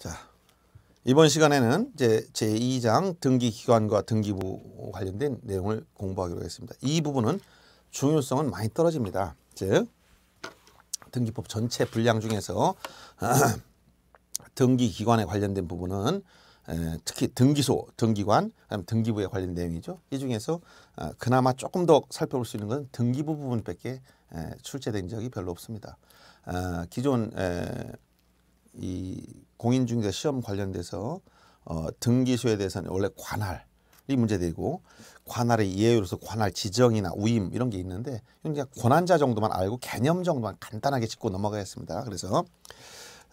자, 이번 시간에는 이제 제2장 등기기관과 등기부 관련된 내용을 공부하기로 했습니다. 이 부분은 중요성은 많이 떨어집니다. 즉, 등기법 전체 분량 중에서 등기기관에 관련된 부분은 특히 등기소, 등기관, 등기부에 관련 내용이죠. 이 중에서 어, 그나마 조금 더 살펴볼 수 있는 건 등기부 부분밖에 출제된 적이 별로 없습니다. 어, 기존 이 공인중개사 시험 관련돼서 어, 등기소에 대해서는 원래 관할 이 문제되고 관할의 예외로서 관할 지정이나 우임 이런 게 있는데 그냥 권한자 정도만 알고 개념 정도만 간단하게 짚고 넘어가겠습니다. 그래서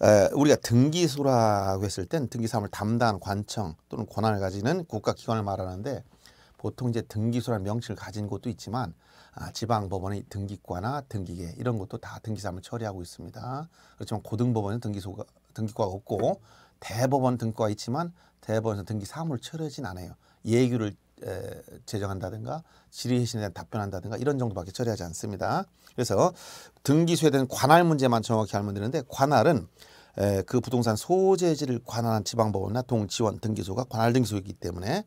에, 우리가 등기소라고 했을 땐등기사업을 담당 관청 또는 권한을 가지는 국가기관을 말하는데 보통 이제 등기소라는 명칭을 가진 곳도 있지만 아, 지방법원의 등기과나 등기계 이런 것도 다등기사업을 처리하고 있습니다. 그렇지만 고등법원은 등기소가 등기과가 없고 대법원 등기과가 있지만 대법원에서 등기 사무를 처리하진 않아요. 예규를 에, 제정한다든가 질의해신에 대한 답변한다든가 이런 정도밖에 처리하지 않습니다. 그래서 등기소에 대한 관할 문제만 정확히 알면 되는데 관할은 에, 그 부동산 소재지를 관할한 지방법원이나 동지원 등기소가 관할 등기소이기 때문에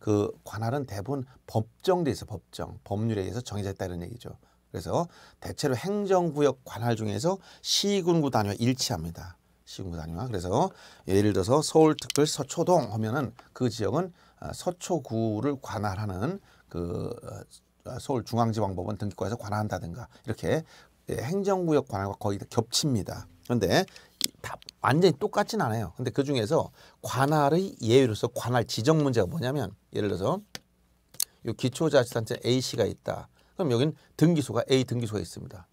그 관할은 대부분 법정돼 있 법정 법률에 의해서 정해져 있다는 얘기죠. 그래서 대체로 행정구역 관할 중에서 시군구 단위와 일치합니다. 시군구 단위화. 그래서 예를 들어서 서울특별 서초동 하면은 그 지역은 아, 서초구를 관할하는 그 어, 아, 서울중앙지방법원 등기과에서 관할한다든가 이렇게 예, 행정구역 관할과 거의 다 겹칩니다. 그런데 다 완전히 똑같진 않아요. 근데 그 중에서 관할의 예외로서 관할 지정 문제가 뭐냐면 예를 들어서 요 기초자치단체 A씨가 있다. 그럼 여기는 등기소가 A 등기소가 있습니다.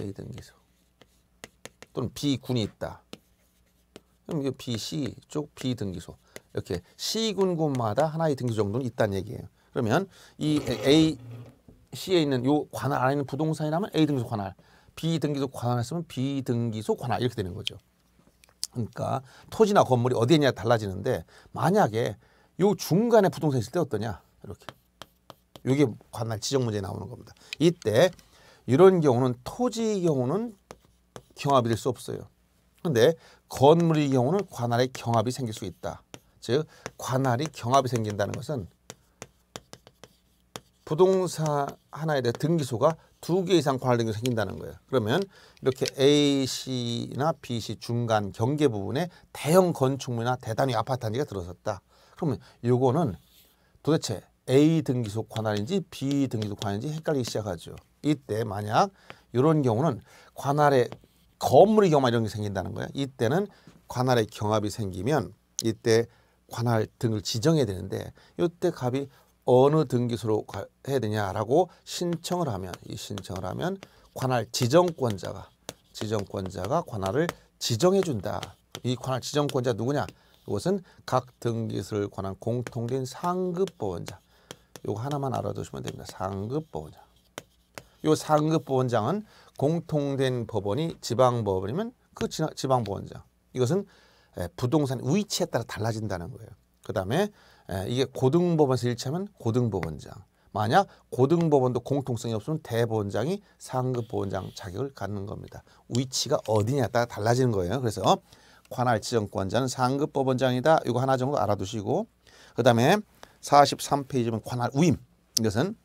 A 등기소. 또는 B군이 있다. 그럼 이 BC 쪽 B 등기소 이렇게 C군군마다 하나의 등기소 정도는 있다는 얘기예요. 그러면 이 A C에 있는 요 관할 안에 있는 부동산이라면 A 등기소 관할, B 등기소 관할 쓰면 B 등기소 관할 이렇게 되는 거죠. 그러니까 토지나 건물이 어디에 있냐 달라지는데 만약에 요 중간에 부동산 있을 때 어떠냐 이렇게 이게 관할 지정 문제 나오는 겁니다. 이때 이런 경우는 토지 경우는 경합이 될 수 없어요. 근데 건물의 경우는 관할에 경합이 생길 수 있다. 즉 관할이 경합이 생긴다는 것은 부동산 하나에 대해 등기소가 두 개 이상 관할 등기소 생긴다는 거예요. 그러면 이렇게 a 씨나 b 씨 중간 경계 부분에 대형 건축물이나 대단위 아파트 단지가 들어섰다. 그러면 요거는 도대체 A 등기소 관할인지 B 등기소 관할인지 헷갈리기 시작하죠. 이때 만약 이런 경우는 관할에 건물의 경합 이런 게 생긴다는 거예요. 이때는 관할의 경합이 생기면 이때 관할 등을 지정해야 되는데 이때 갑이 어느 등기소로 가, 해야 되냐라고 신청을 하면 이 신청을 하면 관할 지정권자가 지정권자가 관할을 지정해 준다. 이 관할 지정권자 누구냐? 이것은 각 등기소를 관한 공통된 상급 보원자. 요거 하나만 알아두시면 됩니다. 상급 보원자. 요 상급 보원장은 공통된 법원이 지방법원이면 그 지방법원장. 이것은 부동산 위치에 따라 달라진다는 거예요. 그 다음에 이게 고등법원에서 일치하면 고등법원장. 만약 고등법원도 공통성이 없으면 대법원장이 상급 법원장 자격을 갖는 겁니다. 위치가 어디냐에 따라 달라지는 거예요. 그래서 관할지정권자는 상급 법원장이다. 이거 하나 정도 알아두시고 그 다음에 43페이지면 관할 위임 이것은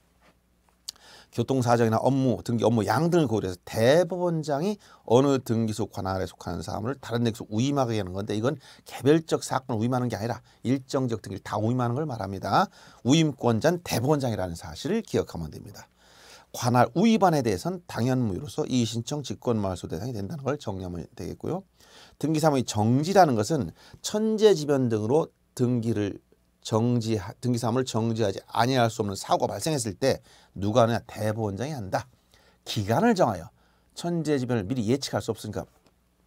교통사정이나 업무, 등기 업무 양 등을 고려해서 대법원장이 어느 등기소 관할에 속하는 사람을 다른 등기소 위임하게 하는 건데 이건 개별적 사건을 위임하는게 아니라 일정적 등기를 다위임하는걸 말합니다. 위임권자는 대법원장이라는 사실을 기억하면 됩니다. 관할 우위반에 대해서는 당연무효로서 이의신청 직권말소 대상이 된다는 걸 정리하면 되겠고요. 등기사무의 정지라는 것은 천재지변 등으로 등기를 정지 등기 사무를 정지하지 아니할 수 없는 사고가 발생했을 때 누가 하느냐 대법원장이 한다. 기간을 정하여 천재지변을 미리 예측할 수 없으니까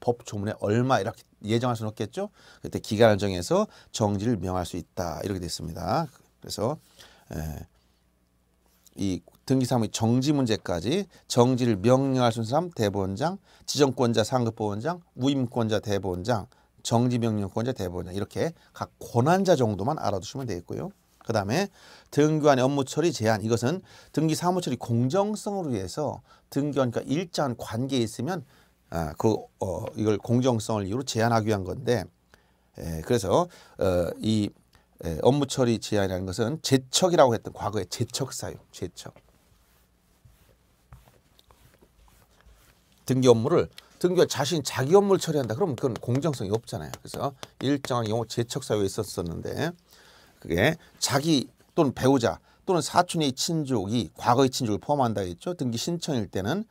법 조문에 얼마 이렇게 예정할 수는 없겠죠. 그때 기간을 정해서 정지를 명할 수 있다 이렇게 됐습니다. 그래서 에, 예, 이 등기사무의 정지 문제까지 정지를 명령할 수 있는 사람 대법원장, 지정권자 상급법원장, 무임권자 대법원장, 정지명령권자 대법원장 이렇게 각 권한자 정도만 알아두시면 되겠고요. 그 다음에 등기관의 업무 처리 제한 이것은 등기 사무 처리 공정성을 위해서 등기관과 일정한 관계에 있으면 아, 그 어, 이걸 공정성을 이유로 제한하기 위한 건데 에, 예, 그래서 어, 이 에, 예, 업무 처리 제한이라는 것은 재척이라고 했던 과거의 재척 사유, 재척. 등기 업무를 등교 자신 자기 업무를 처리한다. 그럼 그건 공정성이 없잖아요. 그래서 일정한 경우 재척 사유에 있었었는데 그게 자기 또는 배우자 또는 사촌의 친족이 과거의 친족을 포함한다 했죠. 등기 신청일 때는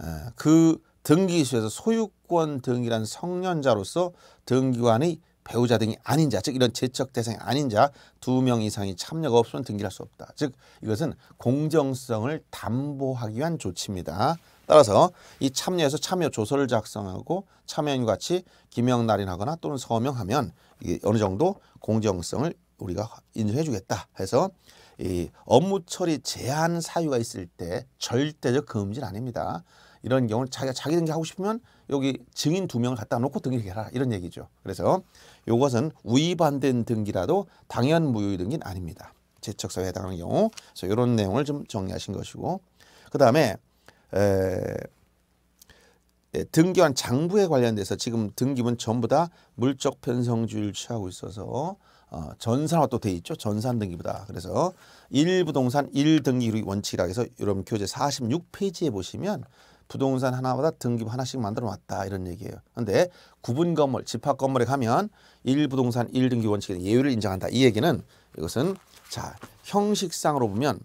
어, 그 등기소에서 소유권 등이란 성년자로서 등기관의 배우자 등이 아닌 자, 즉 이런 재척 대상이 아닌 자 두 명 이상이 참여가 없으면 등기할 수 없다. 즉 이것은 공정성을 담보하기 위한 조치입니다. 따라서 이 참여에서 참여 조서를 작성하고 참여인 같이 기명 날인하거나 또는 서명하면 이게 어느 정도 공정성을 우리가 인정해 주겠다 해서 이 업무 처리 제한 사유가 있을 때 절대적 금지는 아닙니다. 이런 경우는 자기가 자기 등기 하고 싶으면 여기 증인 두 명을 갖다 놓고 등기해라 이런 얘기죠. 그래서 이것은 위반된 등기라도 당연 무효의 등기는 아닙니다. 재척사에 해당하는 경우 그래서 이런 내용을 좀 정리하신 것이고 그 다음에 에, 예, 등기한 장부에 관련돼서 지금 등기부는 전부 다 물적 편성주의를 취하고 있어서 어, 전산화 또돼 있죠. 전산 등기부다. 그래서 일부동산 일등기 원칙이라 해서 여러분 교재 46페이지에 보시면 부동산 하나마다 등기부 하나씩 만들어 놨다 이런 얘기예요. 근데 구분 건물, 집합 건물에 가면 일부동산 일등기 원칙에 예외를 인정한다. 이 얘기는 이것은 자, 형식상으로 보면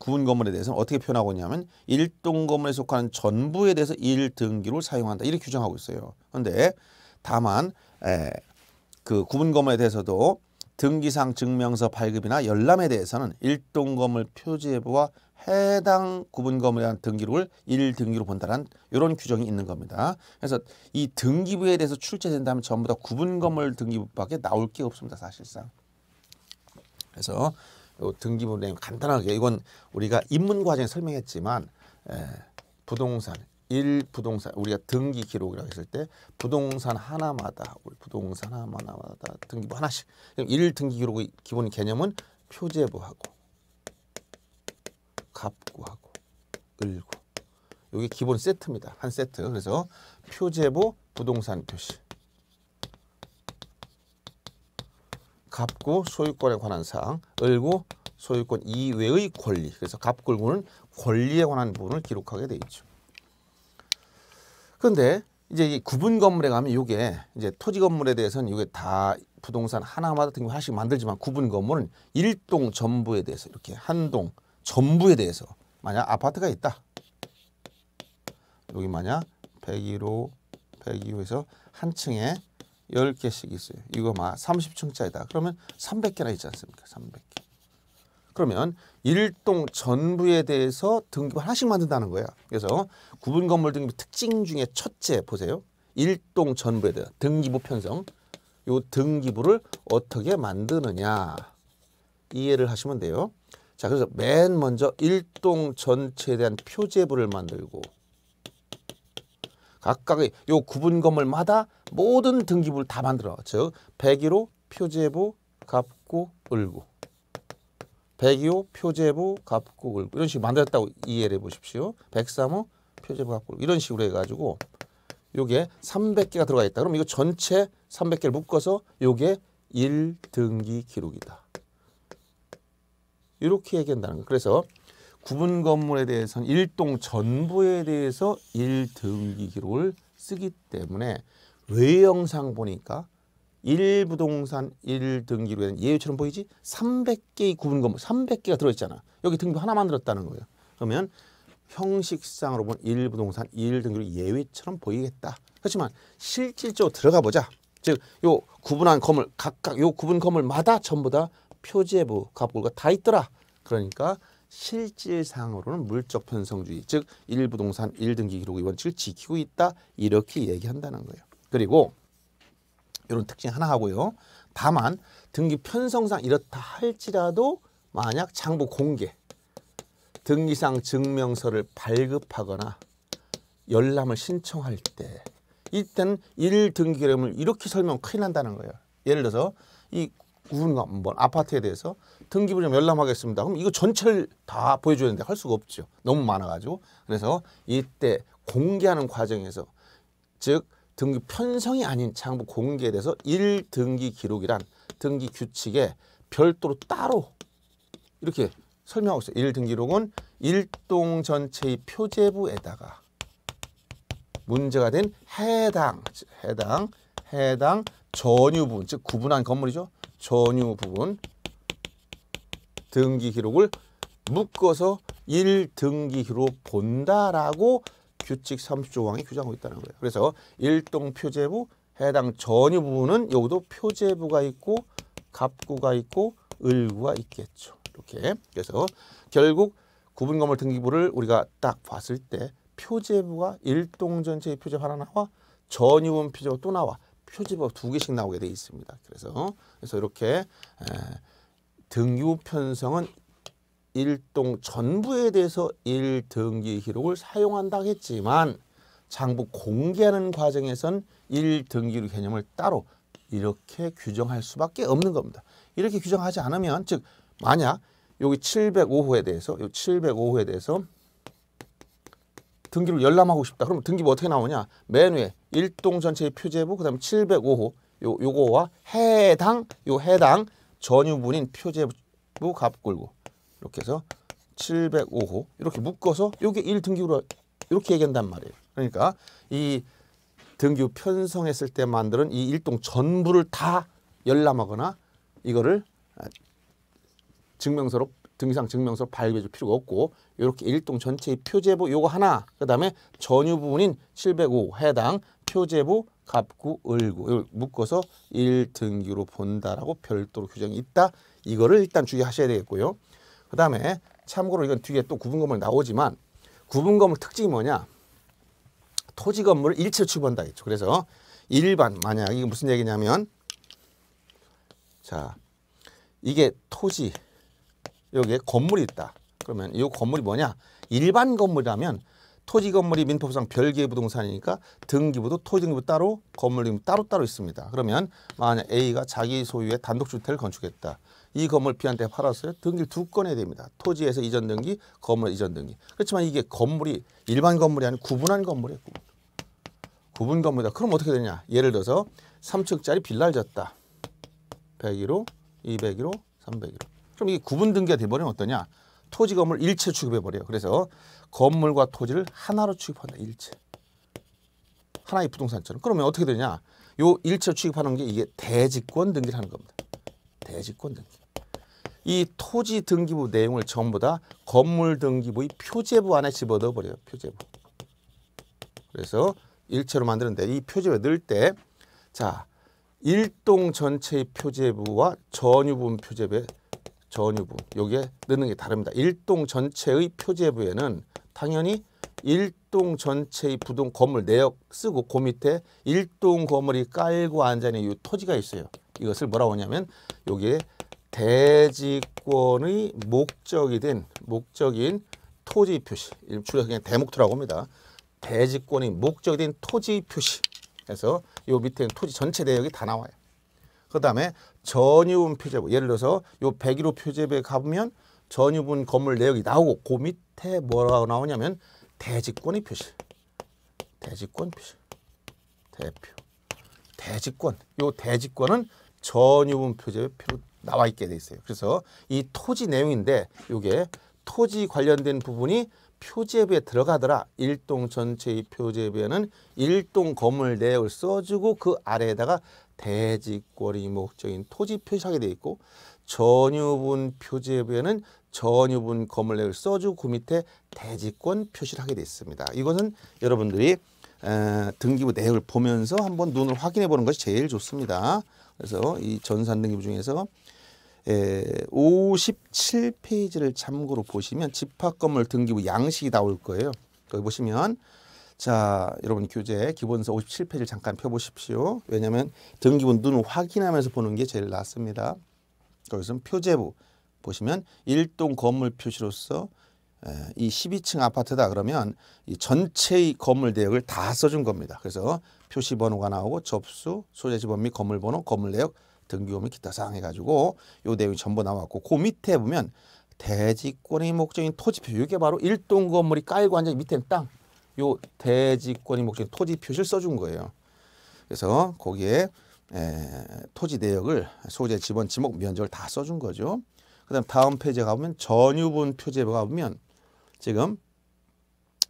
구분 건물에 대해서는 어떻게 표현하고 있냐면 1동 건물에 속하는 전부에 대해서 1등기로 사용한다. 이렇게 규정하고 있어요. 그런데 다만 에, 그 구분 건물에 대해서도 등기상 증명서 발급이나 열람에 대해서는 일동 건물 표제부와 해당 구분 건물에 대한 등기록을 등기로 본다는 이런 규정이 있는 겁니다. 그래서 이 등기부에 대해서 출제된다면 전부 다 구분 건물 등기부밖에 나올 게 없습니다. 사실상. 그래서 등기부등 간단하게 이건 우리가 입문 과정에 설명했지만 에, 예, 부동산 일 부동산 우리가 등기 기록이라고 했을 때 부동산 하나마다 우리 부동산 하나마다 등기부 하나씩 일 등기 기록의 기본 개념은 표제부하고 갑구하고 을구 이게 기본 세트입니다 한 세트 그래서 표제부 부동산 표시 갑구 소유권에 관한 사항, 을구 소유권 이외의 권리. 그래서 갑골구는 권리에 관한 부분을 기록하게 돼 있죠. 그런데 이제 이 구분 건물에 가면 이게 이제 토지 건물에 대해서는 이게 다 부동산 하나마다 같은 거 하나씩 만들지만 구분 건물은 일동 전부에 대해서 이렇게 한 동 전부에 대해서 만약 아파트가 있다. 여기 만약 101호, 102호에서 한 층에 10개씩 있어요. 이거 막 30층짜리다. 그러면 300개나 있지 않습니까? 300개. 그러면 일동 전부에 대해서 등급을 하나씩 만든다는 거예 그래서 구분 건물 등급 특징 중에 첫째 보세요. 일동 전부에 대한 등기부 편성. 요 등기부를 어떻게 만드느냐 이해를 하시면 돼요. 자, 그래서 맨 먼저 일동 전체에 대한 표제부를 만들고 각각의 요 구분 건물마다 모든 등기부를 다 만들어. 즉 101호 표제부 갑구 을구 102호 표제부 갑구 을구 이런 식으로 만들었다고 이해를 해보십시오. 103호 표제부 갑구 이런 식으로 해가지고 요게 300개가 들어가 있다. 그럼 이거 전체 300개를 묶어서 요게 1등기 기록이다. 이렇게 얘기한다는 거. 그래서 구분 건물에 대해서는 일동 전부에 대해서 일등기 기록을 쓰기 때문에 외형상 보니까 일부동산 일등기로에는 예외처럼 보이지 3 0 0 개의 구분 건물 3 0 0 개가 들어있잖아. 여기 등기 하나 만들었다는 거예요. 그러면 형식상으로 본면 일부동산 일등기로 예외처럼 보이겠다. 그렇지만 실질적으로 들어가 보자. 즉요 구분한 건물 각각 요 구분 건물마다 전부 다 표제부 뭐 값골과 뭐 다 있더라. 그러니까 실질상으로는 물적 편성주의, 즉 일부동산 1등기 기록의 원칙을 지키고 있다 이렇게 얘기한다는 거예요. 그리고 이런 특징 하나 하고요. 다만 등기 편성상 이렇다 할지라도 만약 장부 공개, 등기상 증명서를 발급하거나 열람을 신청할 때 이때는 일등기록을 이렇게 설명 큰일 난다는 거예요. 예를 들어서 이 구분 한번 아파트에 대해서 등기부 좀 열람하겠습니다. 그럼 이거 전체를 다 보여줘야 되는데 할 수가 없죠. 너무 많아가지고 그래서 이때 공개하는 과정에서 즉 등기 편성이 아닌 장부 공개에 대해서 일등기 기록이란 등기 규칙에 별도로 따로 이렇게 설명하고 있어요. 일등기록은 일동 전체의 표제부에다가 문제가 된 해당, 해당, 해당 전유 부분, 즉 구분한 건물이죠. 전유 부분 등기 기록을 묶어서 1등기기록 본다라고 규칙 30조항이 규정하고 있다는 거예요. 그래서 일동 표제부 해당 전유 부분은 여기도 표제부가 있고 갑구가 있고 을구가 있겠죠. 이렇게 그래서 결국 구분건물 등기부를 우리가 딱 봤을 때 표제부가 일동 전체의 표제 하나 나와 전유분 표제가 또 나와 표지가 두 개씩 나오게 돼 있습니다. 그래서 그래서 이렇게 등유 편성은 일동 전부에 대해서 일등기 기록을 사용한다 했지만 장부 공개하는 과정에선 일등기로 개념을 따로 이렇게 규정할 수밖에 없는 겁니다. 이렇게 규정하지 않으면 즉 만약 여기 705호에 대해서 705호에 대해서 등기를 열람하고 싶다. 그러면 등기부 뭐 어떻게 나오냐? 맨 위에 일동 전체의 표제부 그다음에 705호 요 요거와 해당 요 해당 전유분인 표제부 갑골고 이렇게 해서 705호 이렇게 묶어서 요게 1등기부로 이렇게 얘기한단 말이에요. 그러니까 이 등기부 편성했을 때 만드는 이 일동 전부를 다 열람하거나 이거를 아, 증명서로 등기상 증명서 발급해 줄 필요가 없고 이렇게 일동 전체의 표제부 요거 하나 그다음에 전유 부분인 705 해당 표제부 갑구 을구 이걸 묶어서 일등기로 본다라고 별도로 규정이 있다. 이거를 일단 주의하셔야 되겠고요. 그다음에 참고로 이건 뒤에 또 구분 건물 나오지만 구분 건물 특징이 뭐냐? 토지 건물을 일체 취부한다 했죠. 그래서 일반 만약 이게 무슨 얘기냐면 자 이게 토지 여기에 건물이 있다. 그러면 이 건물이 뭐냐? 일반 건물이라면 토지 건물이 민법상 별개의 부동산이니까 등기부도 토지 등기부 따로 건물 등기부 따로 따로 있습니다. 그러면 만약 A가 자기 소유의 단독주택을 건축했다. 이 건물 B한테 팔았어요. 등기를 두 건해 됩니다. 토지에서 이전 등기, 건물 이전 등기. 그렇지만 이게 건물이 일반 건물이 아닌 구분한 건물이에요. 구분. 구분 건물이다. 그럼 어떻게 되냐? 예를 들어서 삼층짜리 빌라를 졌다. 101호, 201호, 301호. 그럼 이 구분 등기가 돼버리면 어떠냐? 토지 건물 일체 취급해버려요. 그래서 건물과 토지를 하나로 취급한다. 일체. 하나의 부동산처럼. 그러면 어떻게 되냐? 요 일체 취급하는 게 이게 대지권 등기를 하는 겁니다. 대지권 등기. 이 토지 등기부 내용을 전부 다 건물 등기부의 표제부 안에 집어넣어 버려요. 표제부. 그래서 일체로 만드는데 이 표제부 넣을 때 자, 일동 전체의 표제부와 전유분 표제부의 전유부 여기에 넣는 게 다릅니다. 일동 전체의 표제부에는 당연히 일동 전체의 부동 건물 내역 쓰고 그 밑에 일동 건물이 깔고 앉아있는 이 토지가 있어요. 이것을 뭐라고 하냐면 여기에 대지권의 목적이 된 목적인 토지 표시 줄여서 그냥 대목토라고 합니다. 대지권이 목적이 된 토지 표시 그서요 밑에 토지 전체 내역이 다 나와요. 그다음에 전유분 표제부 예를 들어서 요 101호 표제부에 가보면 전유분 건물 내역이 나오고 그 밑에 뭐라고 나오냐면 대지권이 표시 대지권 표시 대표 대지권 요 대지권은 전유분 표제표 나와 있게 돼 있어요. 그래서 이 토지 내용인데 요게 토지 관련된 부분이 표제부에 들어가더라. 일동 전체의 표제부에는 일동 건물 내역을 써주고 그 아래에다가 대지권이 목적인 토지 표시하게 되어 있고 전유분 표제부에는 전유분 건물내역 써주 고그 밑에 대지권 표시를 하게 되어 있습니다. 이것은 여러분들이 에, 등기부 내역을 보면서 한번 눈을 확인해 보는 것이 제일 좋습니다. 그래서 이 전산 등기부 중에서 에, 57페이지를 참고로 보시면 집합건물 등기부 양식이 나올 거예요. 여기 보시면 자, 여러분 교재 기본서 57페이지를 잠깐 펴보십시오. 왜냐하면 등기부눈 확인하면서 보는 게 제일 낫습니다. 여기서는 표제부 보시면 1동 건물 표시로서 이 12층 아파트다 그러면 이 전체의 건물 대역을 다 써준 겁니다. 그래서 표시 번호가 나오고 접수, 소재지번 및 건물 번호, 건물 내역, 등기금 및 기타 사항 해가지고 요 내용이 전부 나왔고 그 밑에 보면 대지권의 목적인 토지 표 이게 바로 1동 건물이 깔고 앉아 밑에는 땅요 대지권이 목적 토지 표시를 써준 거예요. 그래서 거기에 에, 토지 내역을 소재, 지번, 지목, 면적을 다 써준 거죠. 그 다음 다음 페이지에 가보면 전유분 표제에 가보면 지금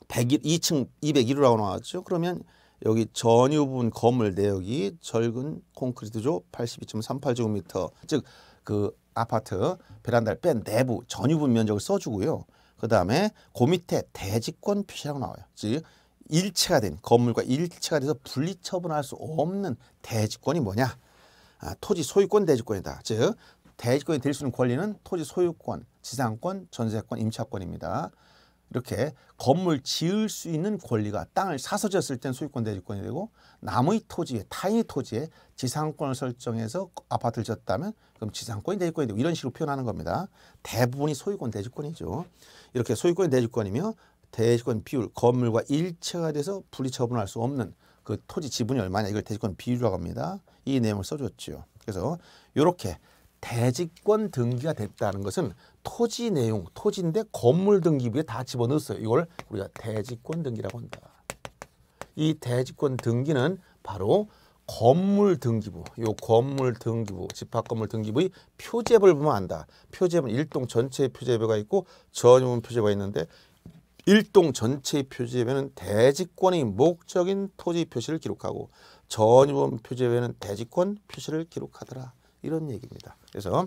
101, 2층 201호라고 나왔죠. 그러면 여기 전유분 건물 내역이 절근 콘크리트조 82.38제곱미터 즉 그 아파트 베란다를 뺀 내부 전유분 면적을 써주고요. 그 다음에 그 밑에 대지권 표시라고 나와요. 즉 일체가 된 건물과 일체가 돼서 분리처분할 수 없는 대지권이 뭐냐? 아, 토지 소유권 대지권이다. 즉 대지권이 될 수 있는 권리는 토지 소유권, 지상권, 전세권, 임차권입니다. 이렇게 건물 지을 수 있는 권리가 땅을 사서 졌을땐 소유권 대지권이 되고 남의 토지에 타인의 토지에 지상권을 설정해서 아파트를 졌다면 그럼 지상권이 대지권이 되고 이런 식으로 표현하는 겁니다. 대부분이 소유권 대지권이죠. 이렇게 소유권 대지권이며 대지권 비율 건물과 일체가 돼서 분리 처분할 수 없는 그 토지 지분이 얼마냐 이걸 대지권 비율이라고 합니다. 이 내용을 써줬죠. 그래서 이렇게 대지권 등기가 됐다는 것은 토지 내용, 토지인데 건물 등기부에 다 집어넣었어요. 이걸 우리가 대지권 등기라고 한다. 이 대지권 등기는 바로 건물 등기부, 이 건물 등기부, 집합 건물 등기부의 표제부를 보면 안다. 표제부는 일동 전체의 표제부가 있고 전유분 표제부가 있는데 일동 전체의 표제부에는 대지권의 목적인 토지 표시를 기록하고 전유분 표제부에는 대지권 표시를 기록하더라. 이런 얘기입니다. 그래서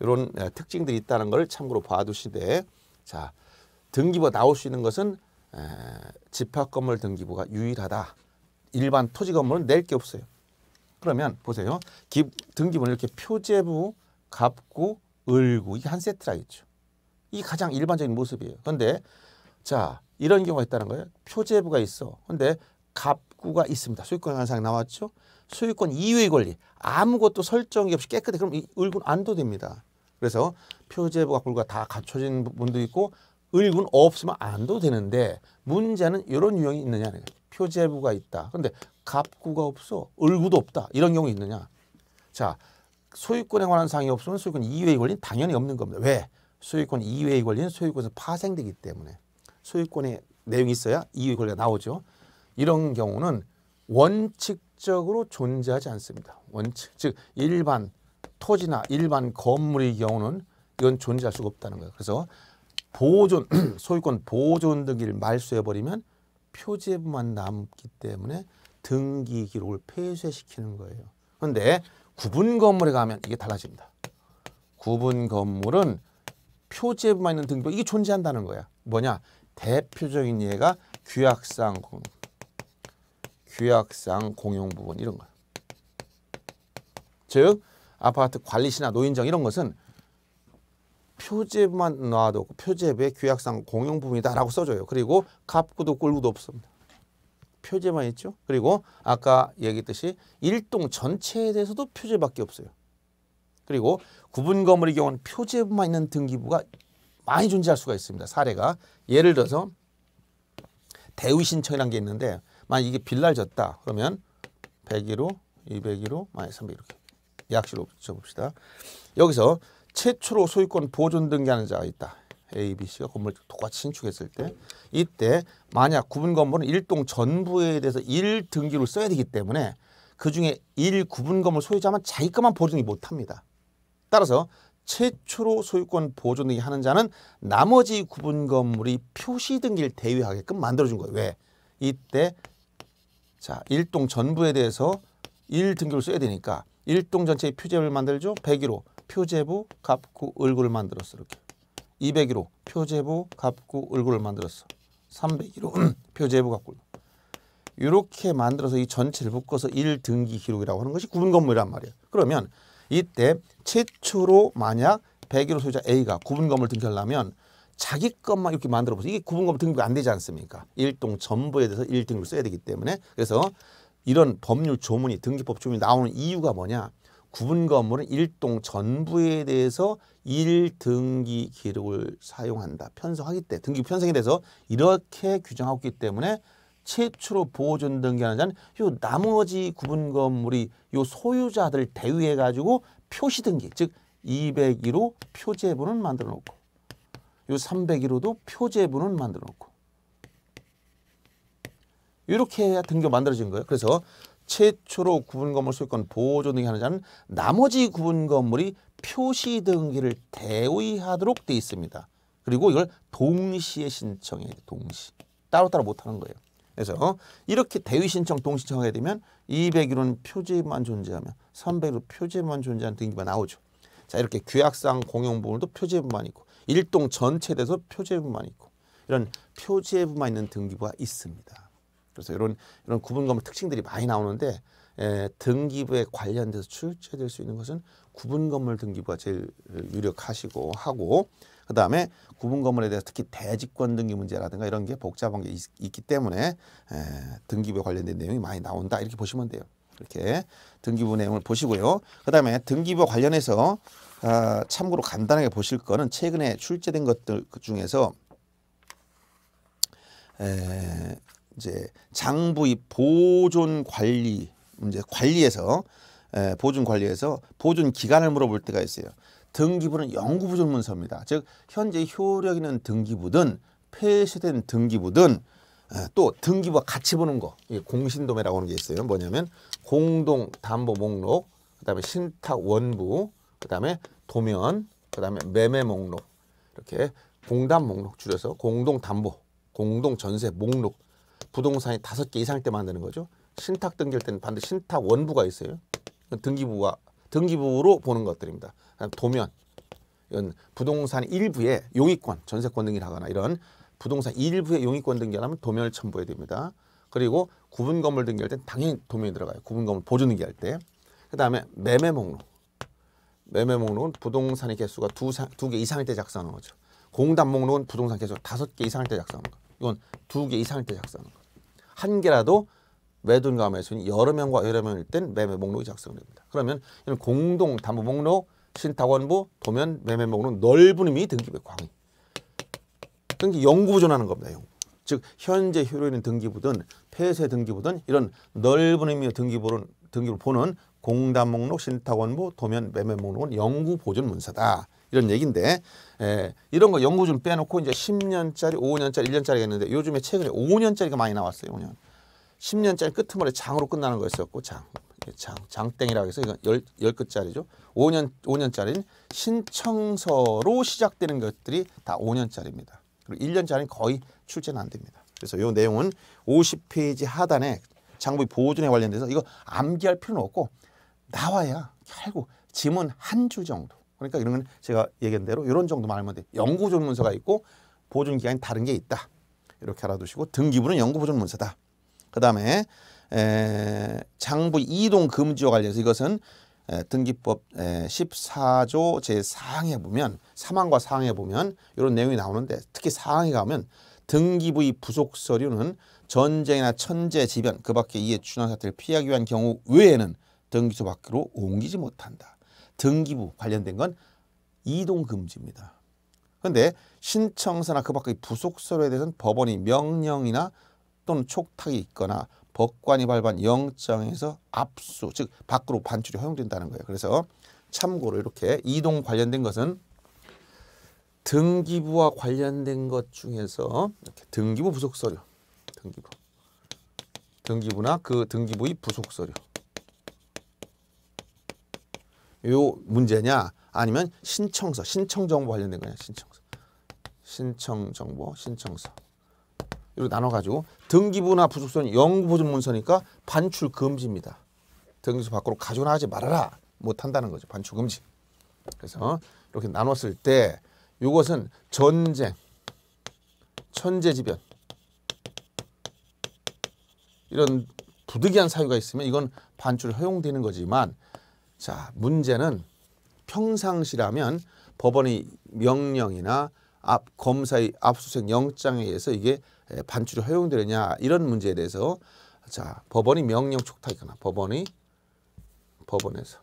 이런 특징들이 있다는 걸 참고로 봐두시되 자 등기부 나올 수 있는 것은 에, 집합건물 등기부가 유일하다. 일반 토지 건물은 낼 게 없어요. 그러면 보세요. 기, 등기부는 이렇게 표제부, 갑구, 을구 이게 한 세트라겠죠. 이 가장 일반적인 모습이에요. 그런데 자 이런 경우가 있다는 거예요. 표제부가 있어. 근데 갑구가 있습니다. 소유권 현상 나왔죠. 소유권 이외의 권리 아무것도 설정이 없이 깨끗해 그럼 을군 안도 됩니다. 그래서 표제부가 불과 다 갖춰진 분도 있고 을군 없으면 안도 되는데 문제는 이런 유형이 있느냐 표제부가 있다. 그런데 갑구가 없어 을구도 없다 이런 경우 있느냐 자 소유권에 관한 사항이 없으면 소유권 이외의 권리는 당연히 없는 겁니다. 왜? 소유권 이외의 권리는 소유권에서 파생되기 때문에 소유권의 내용이 있어야 이외의 권리가 나오죠. 이런 경우는 원칙 원칙적으로 존재하지 않습니다. 원칙, 즉 일반 토지나 일반 건물의 경우는 이건 존재할 수가 없다는 거예요. 그래서 보존, 소유권 보존 등기를 말소해버리면 표제부만 남기 때문에 등기 기록을 폐쇄시키는 거예요. 그런데 구분 건물에 가면 이게 달라집니다. 구분 건물은 표제부만 있는 등기 이게 존재한다는 거야. 뭐냐? 대표적인 예가 규약상 규약상 공용 부분 이런 거. 요즉 아파트 관리시나 노인정 이런 것은 표제만 놔도 표제부에 규약상 공용 부분이다라고 써줘요. 그리고 갑구도 꼴구도 없습니다. 표제만 있죠. 그리고 아까 얘기했듯이 일동 전체에 대해서도 표제밖에 없어요. 그리고 구분 건물의 경우는 표제부만 있는 등기부가 많이 존재할 수가 있습니다. 사례가 예를 들어서 대위신청이라는 게 있는데 만약 이게 빌날 졌다 그러면 101호, 201호, 마이너스 300 이렇게 약식으로 붙여봅시다. 여기서 최초로 소유권 보존 등기하는 자가 있다. A, B, C가 건물 똑같이 신축했을 때 이때 만약 구분 건물은 일동 전부에 대해서 일등기로 써야 되기 때문에 그중에 일 구분 건물 소유자만 자기 것만 보증이 못합니다. 따라서 최초로 소유권 보존 등기 하는 자는 나머지 구분 건물이 표시 등기를 대위하게끔 만들어준 거예요. 왜? 이때 자, 1동 전부에 대해서 1등급을 써야 되니까 1동 전체의 표제를 부 만들죠. 101호 표제부 갑구 을구를 만들었어. 이렇게. 201호 표제부 갑구 을구를 만들었어. 301호 표제부 갑구. 이렇게 만들어서 이 전체를 묶어서 1등기 기록이라고 하는 것이 구분 건물이란 말이에요. 그러면 이때 최초로 만약 101호 소유자 A가 구분 건물 등기하려면 자기 것만 이렇게 만들어 보세요. 이게 구분검 등급이 안 되지 않습니까? 일동 전부에 대해서 일등급을 써야 되기 때문에 그래서 이런 법률 조문이 등기법 조문이 나오는 이유가 뭐냐? 구분 건물은 일동 전부에 대해서 일등기 기록을 사용한다. 편성하기 때문에 등기 편성에 대해서 이렇게 규정하고 있기 때문에 최초로 보존 등기하는 자는 요 나머지 구분 건물이 요 소유자들 대위해 가지고 표시 등기 즉 201호 표제부는 만들어 놓고 이 301호도 표제분을 만들어 놓고 이렇게 해야 등교 만들어진 거예요. 그래서 최초로 구분 건물 소유권 보존 등기하는 자는 나머지 구분 건물이 표시 등기를 대위하도록돼 있습니다. 그리고 이걸 동시에 신청해 동시. 따로따로 못하는 거예요. 그래서 이렇게 대위 신청 동시 청하게 되면 201호는 표제만 존재하면 301호 표제만 존재하는 등기가 나오죠. 자 이렇게 규약상 공용 부분도 표제만 있고 일동 전체 돼서 표제부만 있고 이런 표제부만 있는 등기부가 있습니다. 그래서 이런 이런 구분 건물 특징들이 많이 나오는데 에, 예, 등기부에 관련돼서 출제될 수 있는 것은 구분 건물 등기부가 제일 유력하시고 하고 그 다음에 구분 건물에 대해서 특히 대지권 등기 문제라든가 이런 게 복잡한 게 있, 기 때문에 에, 예, 등기부에 관련된 내용이 많이 나온다 이렇게 보시면 돼요. 이렇게 등기부 내용을 보시고요. 그 다음에 등기부 관련해서 아, 참고로 간단하게 보실 거는 최근에 출제된 것들 중에서 에, 이제 장부의 보존 관리 이제 관리에서 에, 보존 관리에서 보존 기간을 물어볼 때가 있어요. 등기부는 영구 보존 문서입니다. 즉 현재 효력 있는 등기부든 폐쇄된 등기부든 또 등기부와 같이 보는 거 이게 공신도매라고 하는 게 있어요. 뭐냐면 공동 담보 목록 그다음에 신탁 원부 그 다음에 도면, 그 다음에 매매 목록 이렇게 공단 목록 줄여서 공동담보, 공동전세 목록 부동산이 다섯 개 이상일 때 만드는 거죠. 신탁 등기할 때는 반드시 신탁 원부가 있어요. 등기부와 등기부로 보는 것들입니다. 도면, 이건 부동산 일부의 용익권 전세권 등기를 하거나 이런 부동산 일부의 용익권 등기하면 도면을 첨부해야 됩니다. 그리고 구분 건물 등기할 때 당연히 도면이 들어가요. 구분 건물 보조 등기할 때. 그다음에 매매 목록. 매매 목록은 부동산의 개수가 두 개 이상일 때 작성하는 거죠. 공단 목록은 부동산 개수 다섯 개 이상일 때 작성하는 거. 이건 두 개 이상일 때 작성하는 거. 한 개라도 매도인과 매수인 여러 명과 여러 명일 땐 매매 목록이 작성됩니다. 그러면 이런 공동 담보 목록, 신탁원부, 도면 매매 목록 넓은 의미 등기부 광의. 등기 그러니까 영구 보존하는 겁니다. 영구. 즉 현재 효력 있는 등기부든 폐쇄 등기부든 이런 넓은 의미의 등기부는 등기부 보는 공단 목록, 신탁원부, 도면 매매 목록은 영구 보존 문서다. 이런 얘기인데 예, 이런 거연구좀 빼놓고 이제 10년짜리, 5년짜리, 1년짜리가 있는데 요즘에 최근에 5년짜리가 많이 나왔어요. 5년. 10년짜리 끝머리 장으로 끝나는 거였었고 장. 장, 장땡이라고 해서 이건 열, 열 끝짜리죠. 5년, 5년짜리는 신청서로 시작되는 것들이 다 5년짜리입니다. 그리고 1년짜리는 거의 출제는 안 됩니다. 그래서 요 내용은 50페이지 하단에 장부 보존에 관련돼서 이거 암기할 필요는 없고 나와야 결국 짐은 한 주 정도. 그러니까 이런 건 제가 얘기한 대로 이런 정도만 알면 돼. 연구 조문서가 있고 보존 기간이 다른 게 있다. 이렇게 알아두시고 등기부는 연구 보존 문서다. 그다음에 에, 장부 이동 금지와 관련해서 이것은 에, 등기법 에, 14조 제4항에 보면 사항과 사항에 보면 이런 내용이 나오는데 특히 사항에 가면 등기부의 부속 서류는 전쟁이나 천재 지변 그 밖에 이에 준한 사태를 피하기 위한 경우 외에는 등기소 밖으로 옮기지 못한다. 등기부 관련된 건 이동 금지입니다. 그런데 신청서나 그 밖의 부속서류에 대해서는 법원이 명령이나 또는 촉탁이 있거나 법관이 발반 영장에서 압수 즉 밖으로 반출이 허용된다는 거예요. 그래서 참고로 이렇게 이동 관련된 것은 등기부와 관련된 것 중에서 이렇게 등기부 부속서류 등기부 등기부나 그 등기부의 부속서류 요 문제냐 아니면 신청서 신청 정보 관련된 거냐 신청서 신청 정보 신청서 이로 나눠가지고 등기부나 부속서는 영구보증문서니까 반출 금지입니다. 등기소 밖으로 가져나가지 말아라 못한다는 거죠. 반출 금지. 그래서 이렇게 나눴을 때 이것은 전쟁, 천재지변 이런 부득이한 사유가 있으면 이건 반출 허용되는 거지만 자, 문제는 평상시라면 법원의 명령이나 앞 검사의 압수수색 영장에 의해서 이게 반출이 허용되느냐 이런 문제에 대해서 자 법원이 명령 촉탁이거나 법원이 법원에서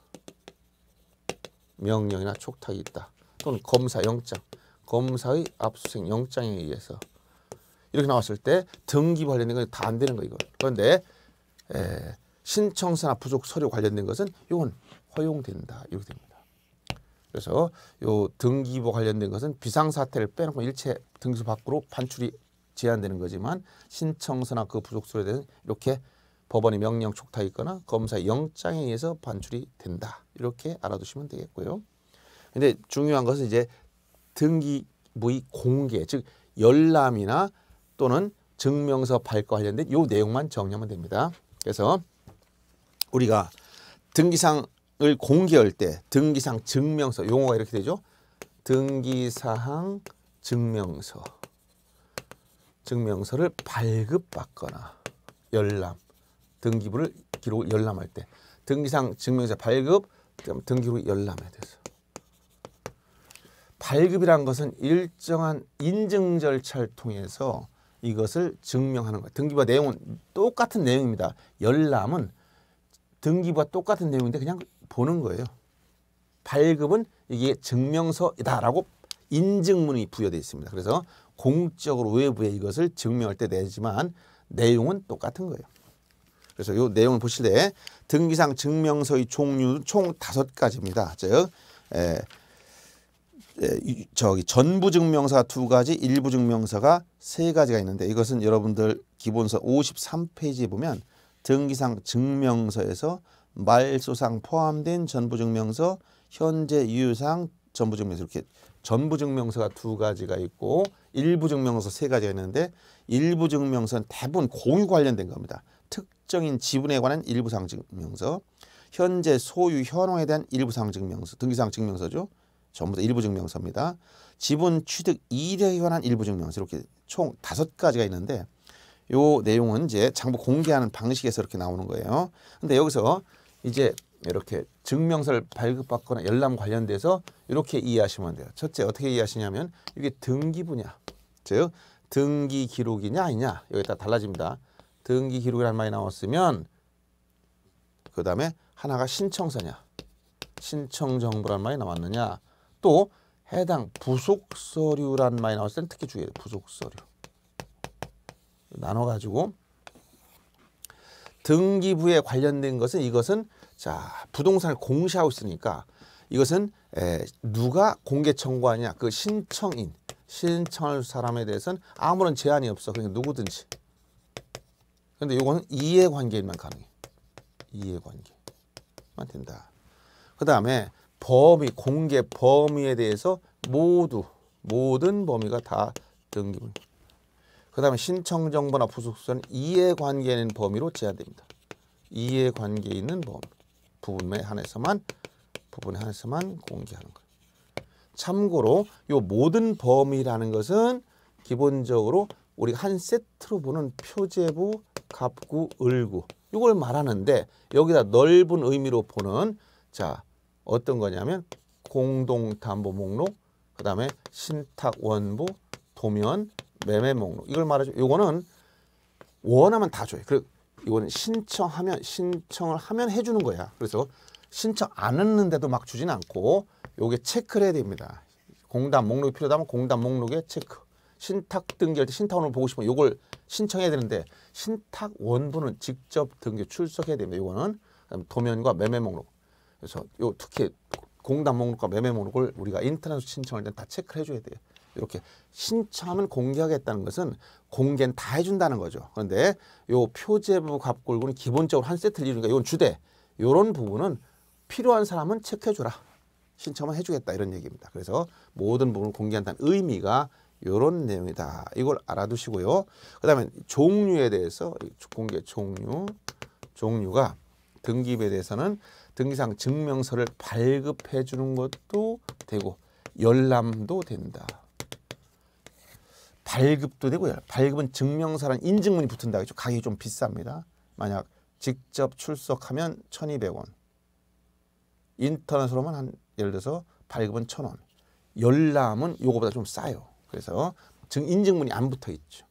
명령이나 촉탁이 있다 또는 검사 영장 검사의 압수수색 영장에 의해서 이렇게 나왔을 때 등기 관련된 건 다 안 되는 거 이거 그런데 에, 신청서나 부족 서류 관련된 것은 이건 허용된다 이렇게 됩니다. 그래서 요 등기부 관련된 것은 비상사태를 빼놓고 일체 등기소 밖으로 반출이 제한되는 거지만 신청서나 그 부속서에 대한 이렇게 법원의 명령 촉탁 있거나 검사의 영장에 의해서 반출이 된다. 이렇게 알아두시면 되겠고요. 근데 중요한 것은 이제 등기부의 공개, 즉 열람이나 또는 증명서 발과 관련된 요 내용만 정리하면 됩니다. 그래서 우리가 등기상 을 공개할 때 등기사항 증명서 용어가 이렇게 되죠. 등기사항 증명서 증명서를 발급받거나 열람 등기부를 기록 열람할 때 등기상 증명서 발급 등기로 열람에 대해서 발급이란 것은 일정한 인증 절차를 통해서 이것을 증명하는 거등기부 내용은 똑같은 내용입니다. 열람은 등기부와 똑같은 내용인데 그냥 보는 거예요. 발급은 이게 증명서이다라고 인증문이 부여되어 있습니다. 그래서 공적으로 외부에 이것을 증명할 때 내지만 내용은 똑같은 거예요. 그래서 이 내용을 보실 때 등기상 증명서의 종류는 총 다섯 가지입니다. 즉 에, 에, 저기 전부 증명서 두 가지, 일부 증명서가 세 가지가 있는데 이것은 여러분들 기본서 53페이지에 보면 등기상 증명서에서 말소상 포함된 전부증명서, 현재 유유상 전부증명서 이렇게 전부증명서가 두 가지가 있고 일부증명서 세 가지가 있는데 일부증명서는 대부분 공유 관련된 겁니다. 특정인 지분에 관한 일부상 증명서, 현재 소유 현황에 대한 일부상 증명서, 등기상 증명서죠. 전부 다 일부 증명서입니다. 지분 취득 이력에 관한 일부 증명서 이렇게 총 다섯 가지가 있는데 요 내용은 이제 장부 공개하는 방식에서 이렇게 나오는 거예요. 근데 여기서 이제 이렇게 증명서를 발급받거나 열람 관련돼서 이렇게 이해하시면 돼요. 첫째 어떻게 이해하시냐면 이게 등기부냐 즉 등기 기록이냐 아니냐 여기 다 달라집니다. 등기 기록이라는 말이 나왔으면 그 다음에 하나가 신청서냐 신청 정보란 말이 나왔느냐 또 해당 부속 서류란 말이 나왔을 땐 특히 주의해요. 부속 서류 나눠 가지고 등기부에 관련된 것은 이것은 자, 부동산을 공시하고 있으니까 이것은 에, 누가 공개 청구하냐 그 신청인 신청할 사람에 대해서는 아무런 제한이 없어 그러니까 누구든지 근데 이거는 이해관계인만 가능해 이해관계만 된다 그 다음에 범위 공개 범위에 대해서 모두 모든 범위가 다 등기물 그 다음에 신청 정보나 부속서는 이해관계 있는 범위로 제한됩니다 이해관계 있는 범위 부분에 한해서만 부분에 한해서만 공개하는 거예요. 참고로 이 모든 범위라는 것은 기본적으로 우리 한 세트로 보는 표제부, 갑구, 을구 이걸 말하는데 여기다 넓은 의미로 보는 자 어떤 거냐면 공동담보 목록 그 다음에 신탁 원부 도면 매매 목록 이걸 말하죠. 이거는 원하면 다 줘요. 그리고 이거는 신청하면 신청을 하면 해주는 거야. 그래서 신청 안 했는데도 막 주진 않고 요게 체크를 해야 됩니다. 공단 목록이 필요하다면 공단 목록에 체크. 신탁 등기할 때 신탁원을 보고 싶으면 요걸 신청해야 되는데 신탁 원부는 직접 등기 출석해야 됩니다. 요거는 도면과 매매 목록. 그래서 요 특히 공단 목록과 매매 목록을 우리가 인터넷으로 신청할 때 다 체크를 해줘야 돼요. 이렇게 신청하면 공개하겠다는 것은 공개는 다 해준다는 거죠. 그런데 요 표제부 갑골구는 기본적으로 한 세트를 이루니까 이건 주대 요런 부분은 필요한 사람은 체크해줘라. 신청을 해주겠다 이런 얘기입니다. 그래서 모든 부분을 공개한다는 의미가 요런 내용이다. 이걸 알아두시고요. 그 다음에 종류에 대해서 공개 종류, 종류가 등기부에 대해서는 등기상 증명서를 발급해 주는 것도 되고 열람도 된다. 발급도 되고요. 발급은 증명서랑 인증문이 붙은다. 그죠? 가격이 좀 비쌉니다. 만약 직접 출석하면 1 2 0 0원 인터넷으로만 한 예를 들어서 발급은 1 0 0 0원 열람은 요거보다 좀 싸요. 그래서 증 인증문이 안 붙어 있죠.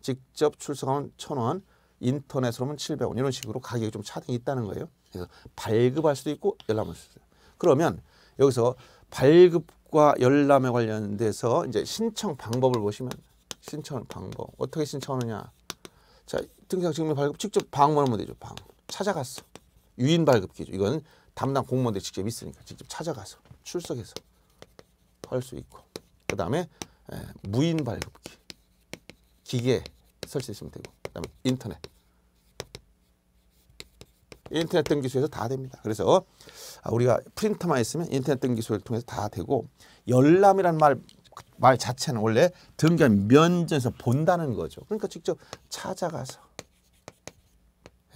직접 출석하면 1 0 0 0원인터넷으로만7 0 0원 이런 식으로 가격이 좀 차등이 있다는 거예요. 그래서 발급할 수도 있고 열람할 수도 있어요. 그러면 여기서 발급과 열람에 관련돼서 이제 신청 방법을 보시면 신청 방법 어떻게 신청하느냐 자 등장증명 발급 직접 방문하면 되죠 방 찾아갔어 유인 발급기죠 이건 담당 공무원들 직접 있으니까 직접 찾아가서 출석해서 할 수 있고 그 다음에 예, 무인 발급기 기계 설치있으면 되고 그 다음에 인터넷 인터넷 등기소에서 다 됩니다. 그래서 아, 우리가 프린터만 있으면 인터넷 등기소를 통해서 다 되고 열람이란 말말 자체는 원래 등견 면전에서 본다는 거죠. 그러니까 직접 찾아가서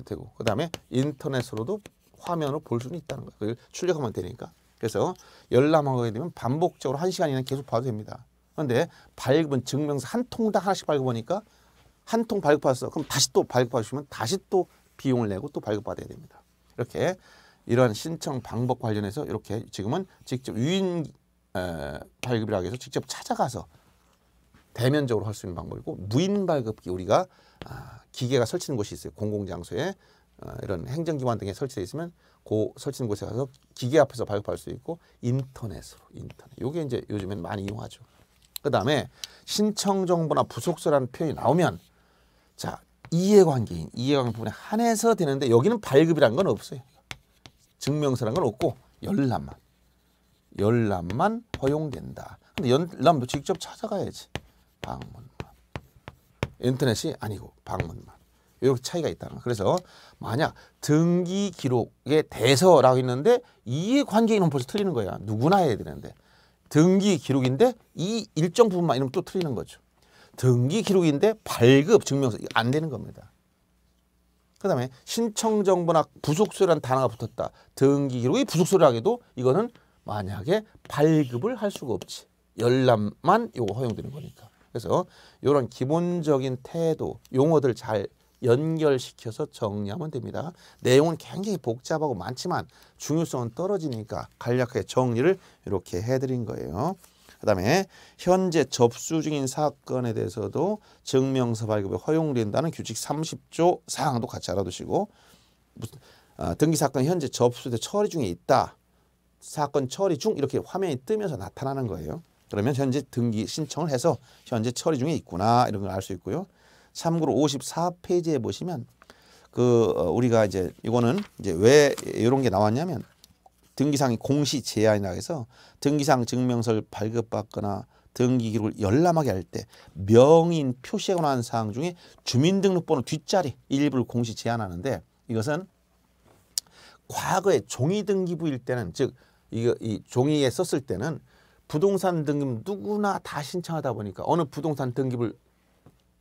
되고 그 다음에 인터넷으로도 화면으로 볼 수는 있다는 거예요. 그걸 출력하면 되니까. 그래서 열람하게 되면 반복적으로 한 시간 이내 계속 봐도 됩니다. 그런데 발급은 증명서 한 통당 하나씩 발급하니까 한 통 발급받았어. 그럼 다시 또 발급받으시면 다시 또 비용을 내고 또 발급받아야 됩니다. 이렇게 이러한 신청 방법 관련해서 이렇게 지금은 직접 유인 발급이라고 해서 직접 찾아가서 대면적으로 할 수 있는 방법이고 무인 발급기 우리가 아, 기계가 설치된 곳이 있어요. 공공장소에 어, 이런 행정기관 등에 설치되어 있으면 그 설치된 곳에 가서 기계 앞에서 발급할 수 있고 인터넷으로 인터넷. 요게 이제 요즘엔 많이 이용하죠. 그다음에 신청 정보나 부속서라는 표현이 나오면 자, 이해관계인 이해관계 부분에 한해서 되는데 여기는 발급이라는건 없어요. 증명서란 건 없고 열람만. 열람만 허용된다. 근데 열람도 직접 찾아가야지. 방문만. 인터넷이 아니고 방문만. 이렇게 차이가 있다는 거. 그래서 만약 등기 기록의 대서라고 있는데 이에 관계인은 벌써 틀리는 거야. 누구나 해야 되는데. 등기 기록인데 이 일정 부분만 이러면 또 틀리는 거죠. 등기 기록인데 발급 증명서 이거 안 되는 겁니다. 그 다음에 신청정보나 부속서라는 단어가 붙었다. 등기 기록이 부속서라기도 이거는 만약에 발급을 할 수가 없지. 열람만 요거 허용되는 거니까. 그래서 이런 기본적인 태도, 용어들 잘 연결시켜서 정리하면 됩니다. 내용은 굉장히 복잡하고 많지만 중요성은 떨어지니까 간략하게 정리를 이렇게 해드린 거예요. 그 다음에 현재 접수 중인 사건에 대해서도 증명서 발급에 허용된다는 규칙 30조 사항도 같이 알아두시고 무슨, 아, 등기사건 현재 접수돼 처리 중에 있다. 사건 처리 중 이렇게 화면이 뜨면서 나타나는 거예요. 그러면 현재 등기 신청을 해서 현재 처리 중에 있구나 이런 걸 알 수 있고요. 참고로 54페이지에 보시면 그 어, 우리가 이제 이거는 이제 왜 이런 게 나왔냐면 등기상이 공시 제한이라 해서 등기상 증명서를 발급받거나 등기 기록을 열람하게 할 때 명인 표시에 관한 사항 중에 주민등록번호 뒷자리 일부를 공시 제한하는데 이것은 과거에 종이등기부일 때는 즉 이, 이 종이에 썼을 때는 부동산 등급 누구나 다 신청하다 보니까 어느 부동산 등급을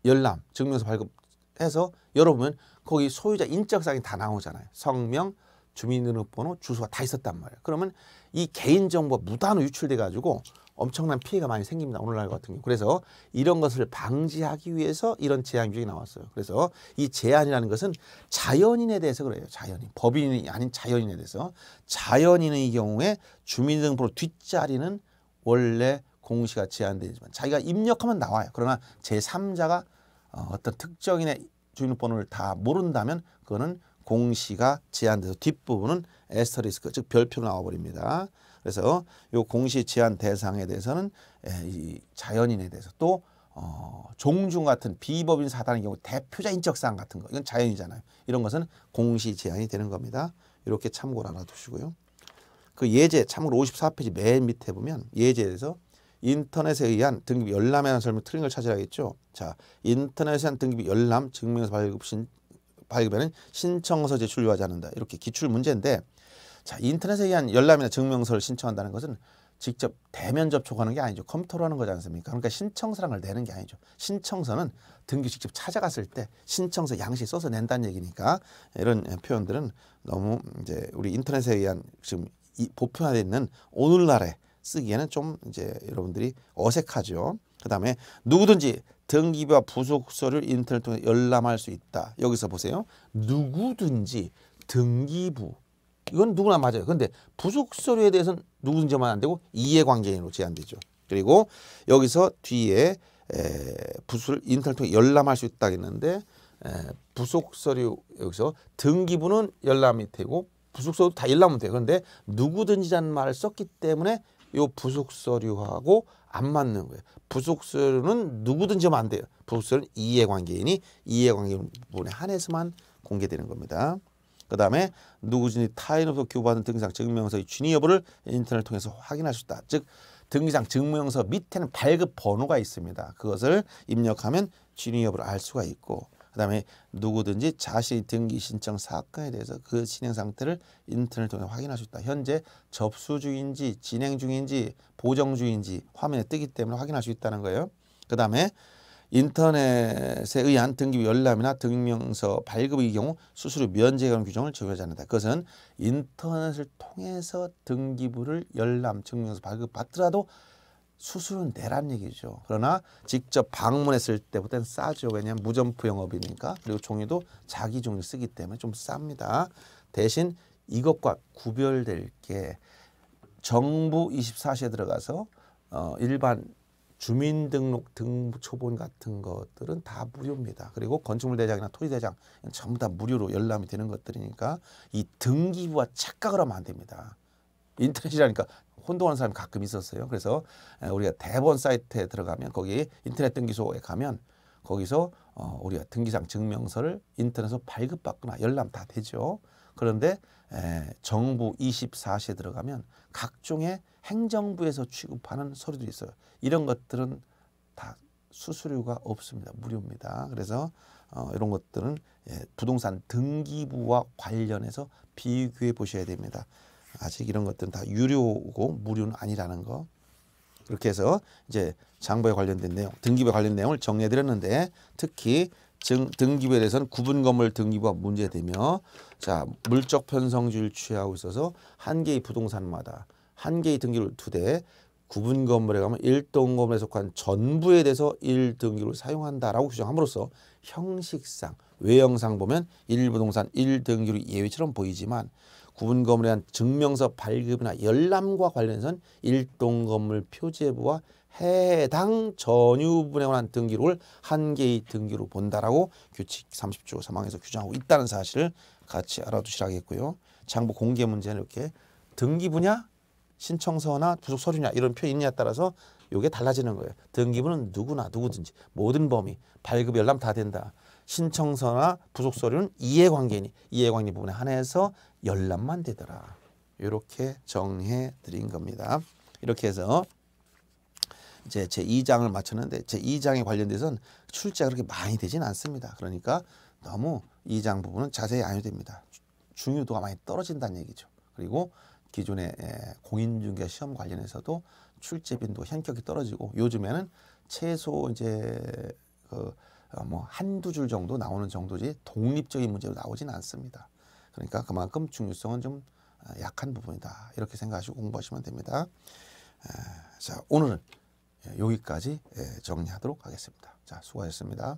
열람 증명서 발급해서 열어보면 거기 소유자 인적사항이 다 나오잖아요. 성명, 주민등록번호, 주소가 다 있었단 말이에요. 그러면 이 개인정보가 무단으로 유출돼 가지고 엄청난 피해가 많이 생깁니다. 오늘날 같은 경우. 그래서 이런 것을 방지하기 위해서 이런 제한 규정이 나왔어요. 그래서 이 제한이라는 것은 자연인에 대해서 그래요. 자연인. 법인이 아닌 자연인에 대해서. 자연인의 경우에 주민등록번호 뒷자리는 원래 공시가 제한되지만 자기가 입력하면 나와요. 그러나 제3자가 어, 어떤 특정인의 주민번호를 등록다 모른다면 그거는 공시가 제한돼서 뒷부분은 에스터리스크 즉 별표로 나와버립니다. 그래서 요 공시 제한 대상에 대해서는 예, 이 자연인에 대해서 또 어, 종중 같은 비법인 사단의 경우 대표자 인적사항 같은 거 이건 자연이잖아요. 이런 것은 공시 제한이 되는 겁니다. 이렇게 참고를 알아두시고요. 그 예제 참고로 54페이지 맨 밑에 보면 예제에서 인터넷에 의한 등급 열람에 관한 설명 틀린 걸 찾으라겠죠. 자, 인터넷에 의한 등급 열람 증명서 발급 신 발급에는 신청서 제출 요하지 않는다. 이렇게 기출 문제인데 자, 인터넷에 의한 열람이나 증명서를 신청한다는 것은 직접 대면 접촉하는 게 아니죠. 컴퓨터로 하는 거지 않습니까? 그러니까 신청서랑을 내는 게 아니죠. 신청서는 등기 직접 찾아갔을 때 신청서 양식 써서 낸다는 얘기니까 이런 표현들은 너무 이제 우리 인터넷에 의한 지금 이 보편화되어 있는 오늘날에 쓰기에는 좀 이제 여러분들이 어색하죠. 그다음에 누구든지 등기부와 부속서를 인터넷 통해 열람할 수 있다. 여기서 보세요. 누구든지 등기부 이건 누구나 맞아요. 그런데 부속 서류에 대해서는 누구든지만 안 되고 이해관계인으로 제한되죠. 그리고 여기서 뒤에 에, 부술 인턴 통해 열람할 수 있다 했는데 에, 부속 서류 여기서 등기부는 열람이 되고 부속 서류 다 열람은 돼요. 그런데 누구든지라는 말을 썼기 때문에 이 부속 서류하고 안 맞는 거예요. 부속 서류는 누구든지 하면 안 돼요. 부속 서류는 이해관계인이 이해관계인 부분에 한해서만 공개되는 겁니다. 그 다음에 누구든지 타인으로서 교부받은 등기상 증명서의 취니 여부를 인터넷을 통해서 확인할 수 있다. 즉 등기상 증명서 밑에는 발급 번호가 있습니다. 그것을 입력하면 취니 여부를 알 수가 있고 그 다음에 누구든지 자신의 등기 신청 사건에 대해서 그 진행 상태를 인터넷 을 통해 확인할 수 있다. 현재 접수 중인지 진행 중인지 보정 중인지 화면에 뜨기 때문에 확인할 수 있다는 거예요. 그 다음에 인터넷에 의한 등기부 열람이나 등명서 발급의 경우 수수료 면제에 관 규정을 적용하지 않는다. 그것은 인터넷을 통해서 등기부를 열람, 증명서 발급받더라도 수수료는 내란 얘기죠. 그러나 직접 방문했을 때보다는 싸죠. 왜냐하면 무점포 영업이니까. 그리고 종이도 자기 종이 쓰기 때문에 좀 쌉니다. 대신 이것과 구별될 게 정부 24시에 들어가서 어, 일반 주민등록 등초본 같은 것들은 다 무료입니다. 그리고 건축물 대장이나 토지 대장 전부 다 무료로 열람이 되는 것들이니까 이 등기부와 착각을 하면 안 됩니다. 인터넷이라니까 혼동하는 사람이 가끔 있었어요. 그래서 우리가 대본 사이트에 들어가면 거기 인터넷 등기소에 가면 거기서 어, 우리가 등기상 증명서를 인터넷으로 발급받거나 열람 다 되죠. 그런데 에, 정부 24시에 들어가면 각종의 행정부에서 취급하는 서류들이 있어요. 이런 것들은 다 수수료가 없습니다. 무료입니다. 그래서 어, 이런 것들은 예, 부동산 등기부와 관련해서 비교해 보셔야 됩니다. 아직 이런 것들은 다 유료고 무료는 아니라는 거. 그렇게 해서 이제 장부에 관련된 내용, 등기부에 관련 된 내용을 정리해 드렸는데 특히 등, 등기부에 대해서는 구분 건물 등기부가 문제되며 자 물적 편성주의를 취하고 있어서 한 개의 부동산마다 한 개의 등기를 두대 구분 건물에 가면 일동 건물에 속한 전부에 대해서 일등기를 사용한다라고 규정함으로써 형식상 외형상 보면 일부동산일등기로 예외처럼 보이지만 구분 건물에 대한 증명서 발급이나 열람과 관련해서는 일동 건물 표제부와 해당 전유분에 관한 등기록을 한 개의 등기로 본다라고 규칙 30조 3항에서 규정하고 있다는 사실을 같이 알아두시라겠고요. 장부 공개 문제는 이렇게 등기 분야 신청서나 부속 서류냐 이런 표현이 있냐에 따라서 이게 달라지는 거예요. 등기부는 누구나 누구든지 모든 범위 발급 열람 다 된다. 신청서나 부속 서류는 이해관계니 이해관계 부분에 한해서 열람만 되더라. 이렇게 정해 드린 겁니다. 이렇게 해서 이제 제 2장을 마쳤는데 제 2장에 관련돼서는 출제가 그렇게 많이 되진 않습니다. 그러니까 너무 2장 부분은 자세히 안유됩니다. 중요도가 많이 떨어진다는 얘기죠. 그리고 기존의 예, 공인중개 시험 관련해서도 출제 빈도 현격히 떨어지고 요즘에는 최소 이제 그뭐 어, 한두 줄 정도 나오는 정도지 독립적인 문제로 나오진 않습니다. 그러니까 그만큼 중요성은 좀 아, 약한 부분이다. 이렇게 생각하시고 공부하시면 됩니다. 아, 자, 오늘은 예, 여기까지 예, 정리하도록 하겠습니다. 자, 수고하셨습니다.